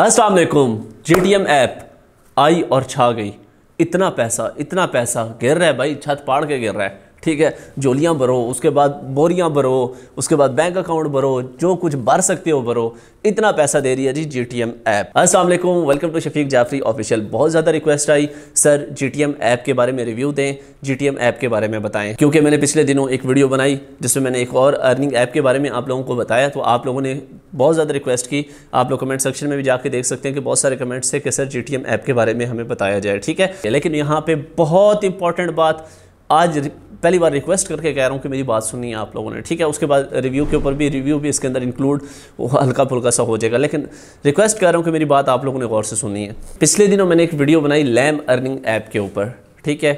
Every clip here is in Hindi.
असलकुम जी टी एम ऐप आई और छा गई इतना पैसा इतना पैसा गिर रहा है भाई छत पाड़ के गिर रहा है ठीक है जोलियाँ भरो उसके बाद बोरियाँ भरो उसके बाद बैंक अकाउंट भरो जो कुछ भर सकते हो भरो इतना पैसा दे रही है जी जी टी एम ऐप असलम welcome to Shafiq Jafri official बहुत ज़्यादा रिक्वेस्ट आई sir G T M app के बारे में रिव्यू दें जी टी एम ऐप के बारे में बताएं क्योंकि मैंने पिछले दिनों एक वीडियो बनाई जिसमें मैंने एक और अर्निंग ऐप के बारे में आप लोगों को बताया तो आप लोगों ने बहुत ज़्यादा रिक्वेस्ट की आप लोग कमेंट सेक्शन में भी जाके देख सकते हैं कि बहुत सारे कमेंट्स थे कि सर जी ऐप के बारे में हमें बताया जाए ठीक है लेकिन यहाँ पर बहुत इंपॉर्टेंट बात आज पहली बार रिक्वेस्ट करके कह रहा हूँ कि मेरी बात सुनी आप लोगों ने ठीक है उसके बाद रिव्यू के ऊपर भी रिव्यू भी इसके अंदर इंक्लूड हल्का फुल्का सा हो जाएगा लेकिन रिक्वेस्ट कर रहा हूँ कि मेरी बात आप लोगों ने गौर से सुनी है पिछले दिनों मैंने एक वीडियो बनाई लैम अर्निंग ऐप के ऊपर ठीक है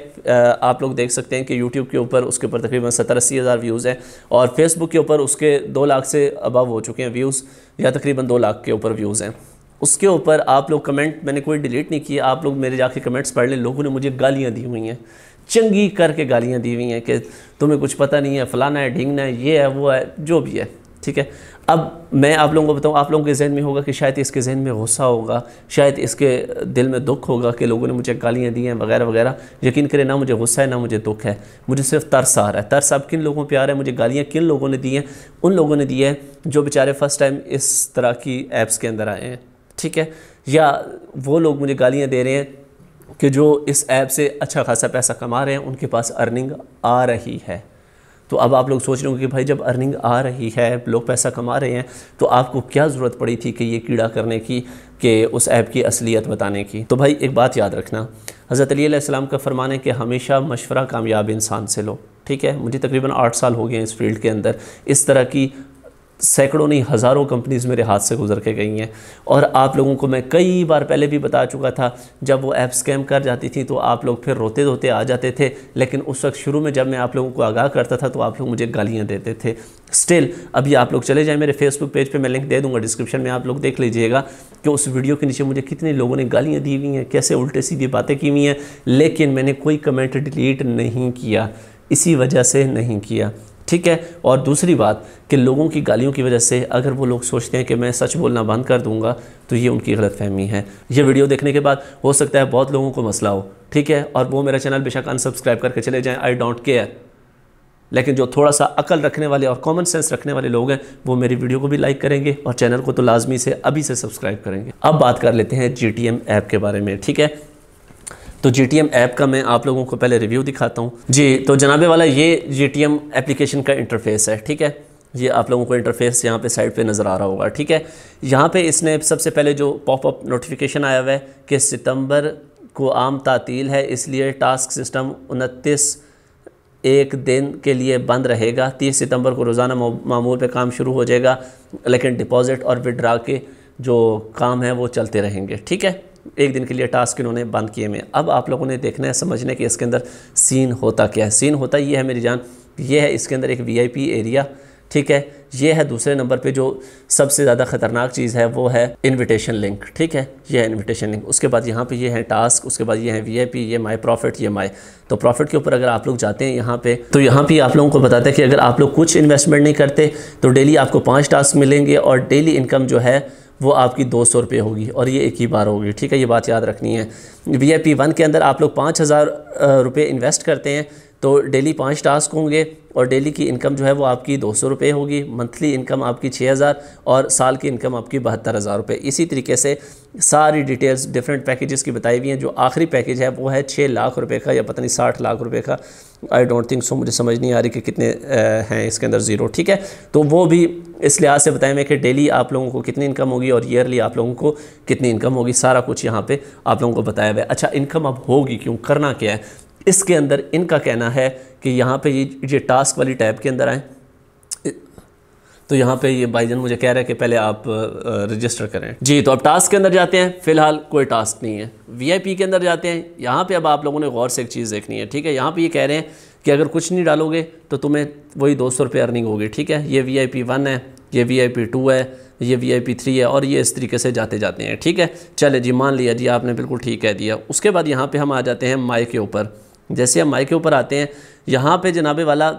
आप लोग देख सकते हैं कि यूट्यूब के ऊपर उसके ऊपर तकरीबन सत्तर अस्सी हज़ार व्यूज़ हैं और फेसबुक के ऊपर उसके दो लाख से अबव हो चुके हैं व्यूज़ या तकरीबन दो लाख के ऊपर व्यूज़ हैं उसके ऊपर आप लोग कमेंट मैंने कोई डिलीट नहीं किया आप लोग मेरे जाके कमेंट्स पढ़ लें लोगों ने मुझे गालियाँ दी हुई हैं चंगी करके गालियाँ दी हुई हैं कि तुम्हें कुछ पता नहीं है फ़लाना है ढींगना है ये है वो है जो भी है ठीक है अब मैं आप लोगों को बताऊँ आप लोगों के जहन में होगा कि शायद इसके जहन में गुस्सा होगा शायद इसके दिल में दुख होगा कि लोगों ने मुझे गालियाँ दी हैं वगैरह वगैरह यकीन करें ना मुझे गुस्सा है ना मुझे दुख है मुझे सिर्फ तरस आ रहा है तरस अब किन लोगों पर आ रहा है मुझे गालियाँ किन लोगों ने दी हैं उन लोगों ने दी है जो बेचारे फ़र्स्ट टाइम इस तरह की ऐप्स के अंदर आए हैं ठीक है या वो लोग मुझे गालियाँ दे रहे हैं कि जो इस ऐप से अच्छा खासा पैसा कमा रहे हैं उनके पास अर्निंग आ रही है तो अब आप लोग सोच रहे होंगे कि भाई जब अर्निंग आ रही है लोग पैसा कमा रहे हैं तो आपको क्या ज़रूरत पड़ी थी कि ये कीड़ा करने की कि उस ऐप की असलियत बताने की तो भाई एक बात याद रखना हज़रत अलीसम का फ़रमान है कि हमेशा मशवरा कामयाब इंसान से लो ठीक है मुझे तकरीबन आठ साल हो गए हैं इस फील्ड के अंदर इस तरह की सैकड़ों नहीं हज़ारों कंपनीज़ मेरे हाथ से गुजर के गई हैं और आप लोगों को मैं कई बार पहले भी बता चुका था जब वो ऐप स्कैम कर जाती थी तो आप लोग फिर रोते धोते आ जाते थे लेकिन उस वक्त शुरू में जब मैं आप लोगों को आगाह करता था तो आप लोग मुझे गालियाँ देते थे स्टिल अभी आप लोग चले जाएँ मेरे फेसबुक पेज पर मैं लिंक दे दूँगा डिस्क्रिप्शन में आप लोग देख लीजिएगा कि उस वीडियो के नीचे मुझे कितने लोगों ने गालियाँ दी हुई हैं कैसे उल्टे सीधी बातें की हुई हैं लेकिन मैंने कोई कमेंट डिलीट नहीं किया इसी वजह से नहीं किया ठीक है और दूसरी बात कि लोगों की गालियों की वजह से अगर वो लोग सोचते हैं कि मैं सच बोलना बंद कर दूंगा तो ये उनकी गलतफहमी है ये वीडियो देखने के बाद हो सकता है बहुत लोगों को मसला हो ठीक है और वो मेरा चैनल बेशक अनसब्सक्राइब करके चले जाएँ आई डोंट केयर लेकिन जो थोड़ा सा अकल रखने वाले और कॉमन सेंस रखने वाले लोग हैं वो मेरी वीडियो को भी लाइक करेंगे और चैनल को तो लाजमी से अभी से सब्सक्राइब करेंगे अब बात कर लेते हैं जी ऐप के बारे में ठीक है तो जी ऐप का मैं आप लोगों को पहले रिव्यू दिखाता हूँ जी तो जनाबे वाला ये जी एप्लीकेशन का इंटरफेस है ठीक है ये आप लोगों को इंटरफेस यहाँ पे साइड पे नज़र आ रहा होगा ठीक है यहाँ पे इसने सबसे पहले जो पॉपअप नोटिफिकेशन आया हुआ है कि सितंबर को आम तातील है इसलिए टास्क सिस्टम उनतीस एक दिन के लिए बंद रहेगा तीस सितंबर को रोज़ाना मामूल पे काम शुरू हो जाएगा लेकिन डिपॉज़िट और विड्रा के जो काम है वो चलते रहेंगे ठीक है एक दिन के लिए टास्क इन्होंने बंद किए में अब आप लोगों ने देखना है समझने कि इसके अंदर सीन होता क्या है सीन होता ये है मेरी जान ये है इसके अंदर एक वी एरिया ठीक है ये है दूसरे नंबर पे जो सबसे ज़्यादा ख़तरनाक चीज़ है वो है इनविटेशन लिंक ठीक है ये है इनविटेशन लिंक उसके बाद यहाँ पे ये है टास्क उसके बाद ये है वीआईपी ये माय प्रॉफिट ये माय तो प्रॉफिट के ऊपर अगर आप लोग जाते हैं यहाँ पे तो यहाँ पे आप लोगों को बताते हैं कि अगर आप लोग कुछ इन्वेस्टमेंट नहीं करते तो डेली आपको पाँच टास्क मिलेंगे और डेली इनकम जो है वो आपकी दो सौ रुपये होगी और ये एक ही बार होगी ठीक है ये बात याद रखनी है वी आई पी वन के अंदर आप लोग पाँच हज़ार रुपये इन्वेस्ट करते हैं तो डेली पाँच टास्क होंगे और डेली की इनकम जो है वो आपकी दो सौ रुपये होगी मंथली इनकम आपकी छः हज़ार और साल की इनकम आपकी बहत्तर हज़ार रुपये इसी तरीके से सारी डिटेल्स डिफरेंट पैकेजेस की बताई हुई हैं जो आखिरी पैकेज है वो है छः लाख रुपये का या पता नहीं साठ लाख रुपये का आई डोंट थिंक सो मुझे समझ नहीं आ रही कि कितने हैं इसके अंदर ज़ीरो ठीक है तो वो भी इस लिहाज से बताएं मैं कि डेली आप लोगों को कितनी इनकम होगी और ईयरली आप लोगों को कितनी इनकम होगी सारा कुछ यहाँ पर आप लोगों को बताया हुआ है अच्छा इनकम अब होगी क्यों करना क्या है इसके अंदर इनका कहना है कि यहाँ पे ये ये टास्क वाली टैब के अंदर आएँ तो यहाँ पे ये भाईजन मुझे कह रहा है कि पहले आप रजिस्टर करें जी तो अब टास्क के अंदर जाते हैं फिलहाल कोई टास्क नहीं है वीआईपी के अंदर जाते हैं यहाँ पे अब आप लोगों ने गौर से एक चीज़ देखनी है ठीक है यहाँ पे ये कह रहे हैं कि अगर कुछ नहीं डालोगे तो तुम्हें वही दो सौ रुपये अर्निंग होगी ठीक है ये वी आई पी वन है ये वी आई पी टू है ये वी आई पी थ्री है और ये इस तरीके से जाते जाते हैं ठीक है चले जी मान लिया जी आपने बिल्कुल ठीक कह दिया उसके बाद यहाँ पर हम आ जाते हैं माई के ऊपर जैसे हम माइक के ऊपर आते हैं यहाँ पे जनाबे वाला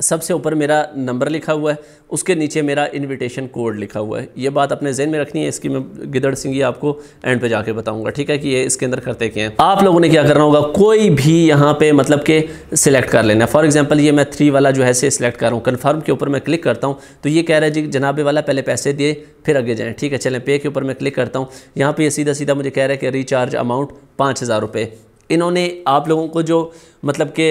सबसे ऊपर मेरा नंबर लिखा हुआ है उसके नीचे मेरा इनविटेशन कोड लिखा हुआ है ये बात अपने जहन में रखनी है इसकी मैं गिदड़ सिंह आपको एंड पे जाके बताऊंगा ठीक है कि ये इसके अंदर करते क्या हैं आप लोगों ने क्या करना होगा कोई भी यहाँ पे मतलब के सिलेक्ट कर लेना फॉर एग्जांपल ये मैं थ्री वाला जो है से सिलेक्ट कर रहा हूँ कन्फर्म के ऊपर मैं क्लिक करता हूँ तो ये कह रहा है जी जनाबे वाला पहले पैसे दिए फिर आगे जाएँ ठीक है चलें पे के ऊपर मैं क्लिक करता हूँ यहाँ पर सीधा सीधा मुझे कह रहा है कि रिचार्ज अमाउंट पाँच हज़ार रुपये इन्होंने आप लोगों को जो मतलब कि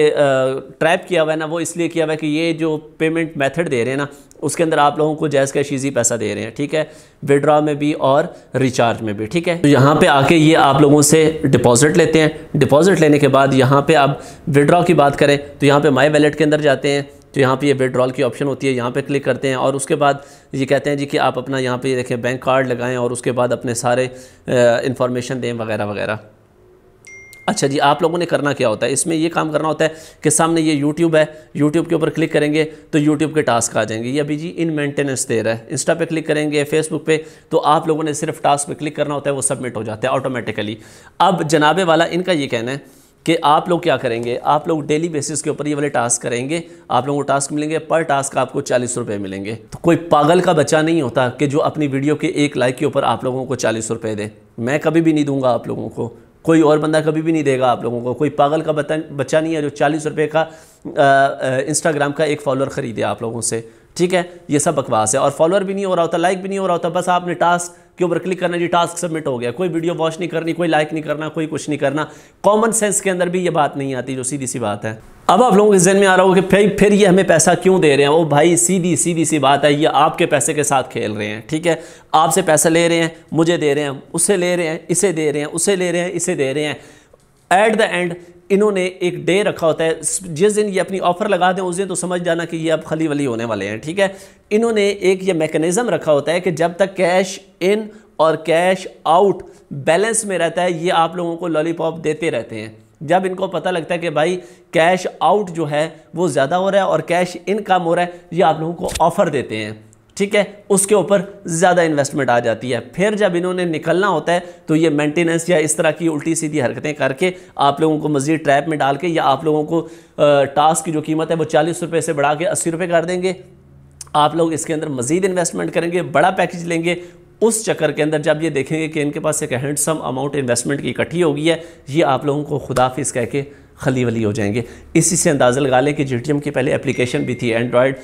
ट्रैप किया हुआ है ना वो इसलिए किया हुआ है कि ये जो पेमेंट मेथड दे रहे हैं ना उसके अंदर आप लोगों को जैस का शीजी पैसा दे रहे हैं ठीक है विड्रॉ में भी और रिचार्ज में भी ठीक है तो यहाँ पे आके ये आप लोगों से डिपॉजिट लेते हैं डिपॉजिट लेने के बाद यहाँ पे आप विड्रॉ की बात करें तो यहाँ पे माई वैलेट के अंदर जाते हैं तो यहाँ पे ये विड्रॉल की ऑप्शन होती है यहाँ पे क्लिक करते हैं और उसके बाद ये कहते हैं जी कि आप अपना यहाँ पे ये देखें बैंक कार्ड लगाएं और उसके बाद अपने सारे इन्फॉर्मेशन दें वगैरह वगैरह अच्छा जी आप लोगों ने करना क्या होता है इसमें ये काम करना होता है कि सामने ये YouTube है YouTube के ऊपर क्लिक करेंगे तो YouTube के टास्क आ जाएंगे ये अभी जी इन मेंटेनेंस दे रहा है इंस्टा पे क्लिक करेंगे फेसबुक पे तो आप लोगों ने सिर्फ टास्क पे क्लिक करना होता है वो सबमिट हो जाता है ऑटोमेटिकली अब जनाबे वाला इनका ये कहना है कि आप लोग क्या करेंगे आप लोग डेली बेसिस के ऊपर ये वाले टास्क करेंगे आप लोगों को टास्क मिलेंगे पर टास्क आपको चालीस रुपये मिलेंगे तो कोई पागल का बच्चा नहीं होता कि जो अपनी वीडियो के एक लाइक के ऊपर आप लोगों को चालीस रुपये दे मैं कभी भी नहीं दूंगा आप लोगों को कोई और बंदा कभी भी नहीं देगा आप लोगों को कोई पागल का बच्चा नहीं है जो चालीस रुपये का इंस्टाग्राम का एक फॉलोअर ख़रीदे आप लोगों से ठीक है ये सब बकवास है और फॉलोअर भी नहीं हो रहा होता लाइक भी नहीं हो रहा होता बस आपने टास्क के ऊपर क्लिक करना जी टास्क सबमिट हो गया कोई वीडियो वॉच नहीं करनी कोई लाइक नहीं करना कोई कुछ नहीं करना कॉमन सेंस के अंदर भी ये बात नहीं आती जो सीधी सी बात है अब आप लोगों के जहन में आ रहा हो कि फिर फिर ये हमें पैसा क्यों दे रहे हैं वो भाई सीधी सीधी सी बात है ये आपके पैसे के साथ खेल रहे हैं ठीक है आपसे पैसा ले रहे हैं मुझे दे रहे हैं उसे ले रहे हैं इसे दे रहे हैं उसे ले रहे हैं इसे दे रहे हैं एट द एंड इन्होंने एक डे रखा होता है जिस दिन ये अपनी ऑफ़र लगा दें उस दिन तो समझ जाना कि ये अब खली वली होने वाले हैं ठीक है इन्होंने एक ये मेकनिज़म रखा होता है कि जब तक कैश इन और कैश आउट बैलेंस में रहता है ये आप लोगों को लॉलीपॉप देते रहते हैं जब इनको पता लगता है कि भाई कैश आउट जो है वो ज़्यादा हो रहा है और कैश इन कम हो रहा है ये आप लोगों को ऑफ़र देते हैं ठीक है उसके ऊपर ज़्यादा इन्वेस्टमेंट आ जाती है फिर जब इन्होंने निकलना होता है तो ये मेंटेनेंस या इस तरह की उल्टी सीधी हरकतें करके आप लोगों को मज़ीद ट्रैप में डाल के या आप लोगों को टास्क की जो कीमत है वो चालीस रुपये से बढ़ा के अस्सी रुपये कर देंगे आप लोग इसके अंदर मज़ीद इन्वेस्टमेंट करेंगे बड़ा पैकेज लेंगे उस चक्कर के अंदर जब ये देखेंगे कि इनके पास एक हैंडसम अमाउंट इन्वेस्टमेंट की इकट्ठी होगी है ये आप लोगों को खुदाफिस कह के खली वली हो जाएंगे इसी से अंदाज़ा लगा लें कि जी की पहले एप्लीकेशन भी थी एंड्रॉयड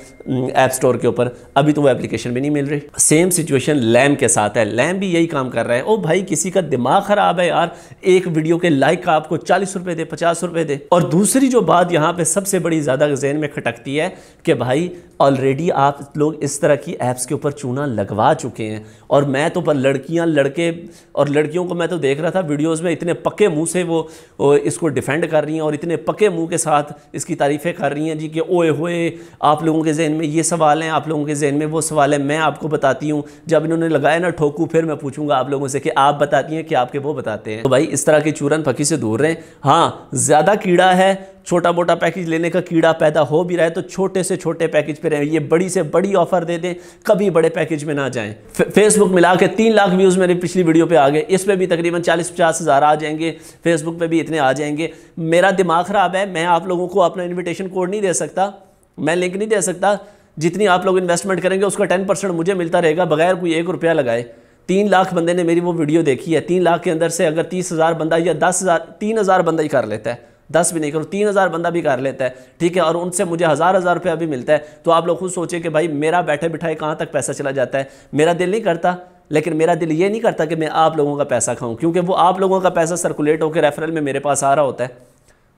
ऐप स्टोर के ऊपर अभी तो वो एप्लीकेशन भी नहीं मिल रही सेम सिचुएशन लैम के साथ है लैम भी यही काम कर रहा है ओ भाई किसी का दिमाग ख़राब है यार एक वीडियो के लाइक का आपको चालीस रुपये दे पचास रुपये दे और दूसरी जो बात यहाँ पर सबसे बड़ी ज़्यादा जहन में खटकती है कि भाई ऑलरेडी आप लोग इस तरह की ऐप्स के ऊपर चूना लगवा चुके हैं और मैं तो पर लड़कियाँ लड़के और लड़कियों को मैं तो देख रहा था वीडियोज़ में इतने पक्के मुँह से वो, वो इसको डिफेंड कर रही हैं और इतने पके मुंह के साथ इसकी तारीफ़ें कर रही हैं जी कि ओए होए आप लोगों के जहन में ये सवाल हैं आप लोगों के जहन में वो सवाल है मैं आपको बताती हूँ जब इन्होंने लगाया ना ठोकू फिर मैं पूछूंगा आप लोगों से कि आप बताती हैं कि आपके वो बताते हैं तो भाई इस तरह के चूरन पकी से दूर रहें हाँ ज़्यादा कीड़ा है छोटा मोटा पैकेज लेने का कीड़ा पैदा हो भी रहा है तो छोटे से छोटे पैकेज पे रहें ये बड़ी से बड़ी ऑफर दे दें कभी बड़े पैकेज में ना जाएं फेसबुक मिला के तीन लाख व्यूज़ मेरे पिछली वीडियो पे आ गए इसमें भी तकरीबन चालीस पचास हज़ार आ जाएंगे फेसबुक पे भी इतने आ जाएंगे मेरा दिमाग ख़राब है मैं आप लोगों को अपना इन्विटेशन कोड नहीं दे सकता मैं लिंक नहीं दे सकता जितनी आप लोग इन्वेस्टमेंट करेंगे उसका टेन परसेंट मुझे मिलता रहेगा बगैर कोई एक रुपया लगाए तीन लाख बंदे ने मेरी वो वीडियो देखी है तीन लाख के अंदर से अगर तीस हज़ार बंदा या दस हज़ार तीन हज़ार बंदा ही कर लेता है दस भी नहीं करो तीन हज़ार बंदा भी कर लेता है ठीक है और उनसे मुझे हज़ार हज़ार रुपया भी मिलता है तो आप लोग खुद सोचें कि भाई मेरा बैठे बिठाए कहाँ तक पैसा चला जाता है मेरा दिल नहीं करता लेकिन मेरा दिल ये नहीं करता कि मैं आप लोगों का पैसा खाऊं क्योंकि वो आप लोगों का पैसा सर्कुलेट होकर रेफरल में मेरे पास आ रहा होता है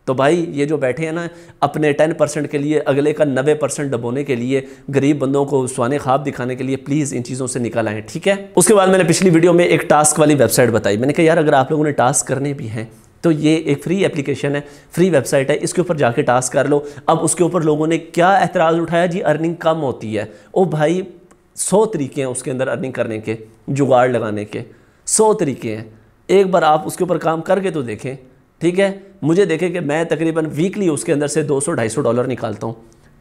तो भाई ये जो बैठे हैं ना अपने टेन परसेंट के लिए अगले का नबे परसेंट डबोने के लिए गरीब बंदों को सुहाने ख्वाब दिखाने के लिए प्लीज़ इन चीज़ों से निकल आएँ ठीक है उसके बाद मैंने पिछली वीडियो में एक टास्क वाली वेबसाइट बताई मैंने कहा यार अगर आप लोगों ने टास्क करने भी हैं तो ये एक फ्री एप्लीकेशन है फ्री वेबसाइट है इसके ऊपर जाके टास्क कर लो अब उसके ऊपर लोगों ने क्या एतराज़ उठाया जी अर्निंग कम होती है ओ भाई सौ तरीके हैं उसके अंदर अर्निंग करने के जुगाड़ लगाने के सौ तरीके हैं एक बार आप उसके ऊपर काम करके तो देखें ठीक है मुझे देखें कि मैं तकरीबन वीकली उसके अंदर से 200-250 डॉलर निकालता हूँ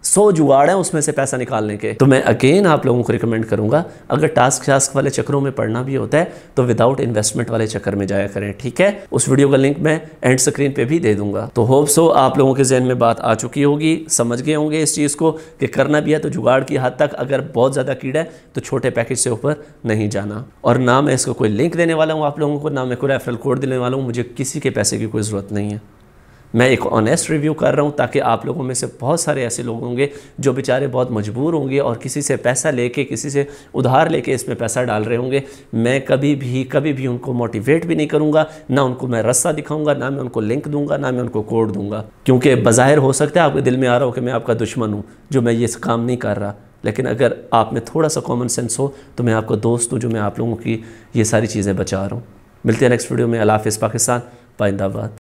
सौ जुगाड़ हैं उसमें से पैसा निकालने के तो मैं अगेन आप लोगों को रिकमेंड करूंगा अगर टास्क शास्क वाले चक्करों में पढ़ना भी होता है तो विदाउट इन्वेस्टमेंट वाले चक्कर में जाया करें ठीक है उस वीडियो का लिंक मैं एंड स्क्रीन पे भी दे दूंगा तो होप सो आप लोगों के जहन में बात आ चुकी होगी समझ गए होंगे इस चीज़ को कि करना भी है तो जुगाड़ की हद तक अगर बहुत ज़्यादा कीड़ा है तो छोटे पैकेज से ऊपर नहीं जाना और ना मैं इसको कोई लिंक देने वाला हूँ आप लोगों को ना मैं कोई रेफरल कोड देने वाला हूँ मुझे किसी के पैसे की कोई ज़रूरत नहीं है मैं एक ऑनेस्ट रिव्यू कर रहा हूँ ताकि आप लोगों में से बहुत सारे ऐसे लोग होंगे जो बेचारे बहुत मजबूर होंगे और किसी से पैसा लेके किसी से उधार लेके इसमें पैसा डाल रहे होंगे मैं कभी भी कभी भी उनको मोटिवेट भी नहीं करूँगा ना उनको मैं रस्ता दिखाऊँगा ना मैं उनको लिंक दूंगा ना मैं उनको कोड दूंगा क्योंकि बाहिर हो सकता है आपके दिल में आ रहा हो कि मैं आपका दुश्मन हूँ जो मैं ये काम नहीं कर रहा लेकिन अगर आप में थोड़ा सा कॉमन सेंस हो तो मैं आपका दोस्त हूँ जो मैं आप लोगों की ये सारी चीज़ें बचा रहा हूँ मिलते हैं नेक्स्ट वीडियो में अलाफ़ पाकिस्तान पाइंदाबाद